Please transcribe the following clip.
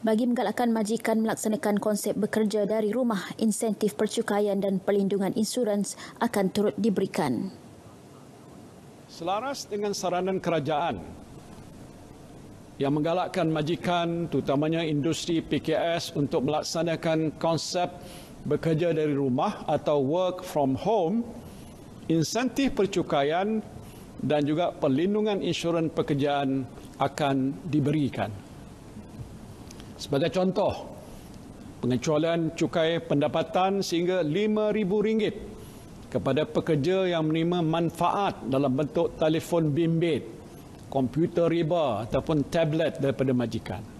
Bagi menggalakkan majikan melaksanakan konsep bekerja dari rumah, insentif percukaian dan perlindungan insurans akan turut diberikan. Selaras dengan saranan kerajaan yang menggalakkan majikan terutamanya industri PKS untuk melaksanakan konsep bekerja dari rumah atau work from home, insentif percukaian dan juga perlindungan insurans pekerjaan akan diberikan. Sebagai contoh, pengecualian cukai pendapatan sehingga RM5,000 kepada pekerja yang menerima manfaat dalam bentuk telefon bimbit, komputer riba ataupun tablet daripada majikan.